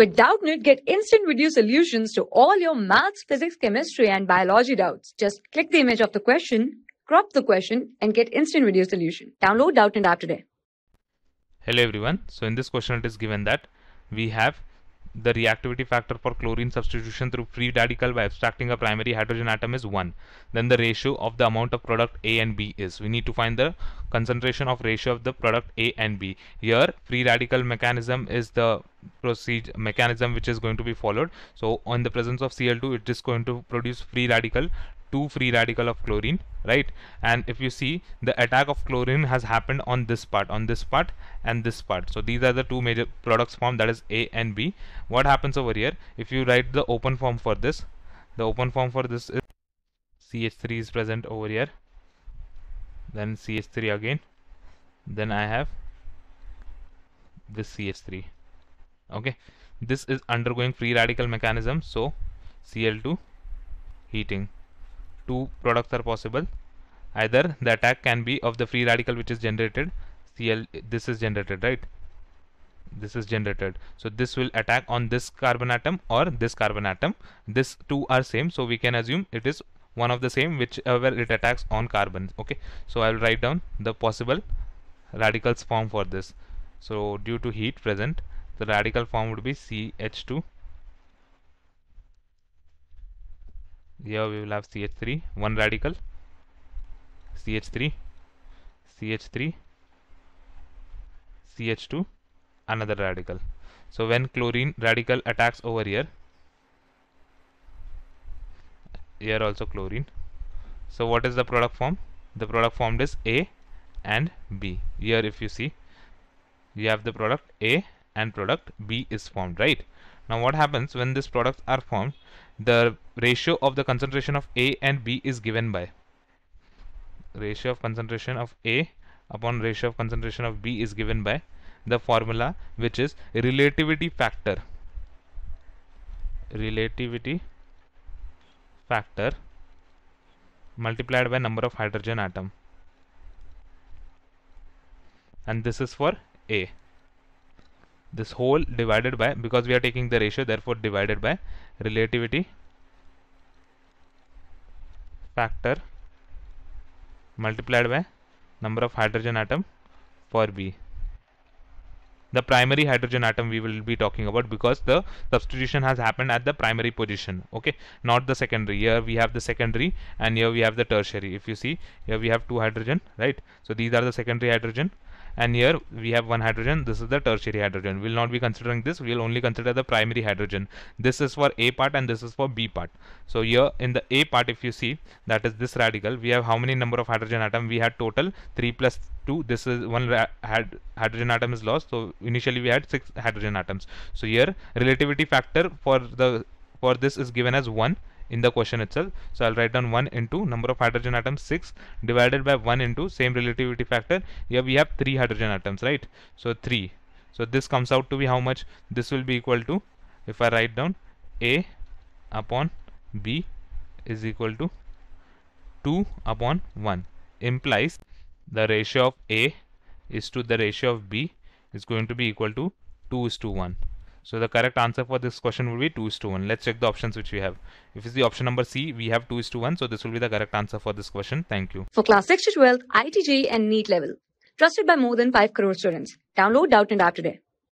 With Doubtnit, get instant video solutions to all your maths, physics, chemistry, and biology doubts. Just click the image of the question, crop the question, and get instant video solution. Download Doubtnit app today. Hello everyone. So in this question, it is given that we have the reactivity factor for chlorine substitution through free radical by abstracting a primary hydrogen atom is 1 then the ratio of the amount of product A and B is we need to find the concentration of ratio of the product A and B here free radical mechanism is the proceed mechanism which is going to be followed so on the presence of Cl2 it is going to produce free radical two free radical of chlorine right and if you see the attack of chlorine has happened on this part on this part and this part so these are the two major products formed that is A and B what happens over here if you write the open form for this the open form for this is CH3 is present over here then CH3 again then I have this CH3 okay this is undergoing free radical mechanism so Cl2 heating two products are possible either the attack can be of the free radical which is generated cl this is generated right this is generated so this will attack on this carbon atom or this carbon atom this two are same so we can assume it is one of the same whichever it attacks on carbon okay so i'll write down the possible radicals formed for this so due to heat present the radical form would be ch2 here we will have CH3 one radical CH3 CH3 CH2 another radical so when chlorine radical attacks over here here also chlorine so what is the product form the product formed is A and B here if you see you have the product A and product B is formed right now what happens when these products are formed the ratio of the concentration of A and B is given by ratio of concentration of A upon ratio of concentration of B is given by the formula which is relativity factor relativity factor multiplied by number of hydrogen atom and this is for A this whole divided by because we are taking the ratio therefore divided by relativity factor multiplied by number of hydrogen atom for B. The primary hydrogen atom we will be talking about because the substitution has happened at the primary position, okay, not the secondary. Here we have the secondary and here we have the tertiary. If you see, here we have two hydrogen, right? So these are the secondary hydrogen and here we have one hydrogen this is the tertiary hydrogen we'll not be considering this we'll only consider the primary hydrogen this is for a part and this is for b part so here in the a part if you see that is this radical we have how many number of hydrogen atom we had total 3 plus 2 this is one had hydrogen atom is lost so initially we had six hydrogen atoms so here relativity factor for the for this is given as 1 in the question itself. So I'll write down 1 into number of hydrogen atoms 6 divided by 1 into same relativity factor. Here we have 3 hydrogen atoms, right? So 3. So this comes out to be how much? This will be equal to, if I write down A upon B is equal to 2 upon 1 implies the ratio of A is to the ratio of B is going to be equal to 2 is to 1. So the correct answer for this question would be 2 is to 1. Let's check the options which we have. If it's the option number C, we have 2 is to 1. So this will be the correct answer for this question. Thank you. For class 6 to 12, ITJ and NEET level. Trusted by more than 5 crore students. Download Doubt and App today.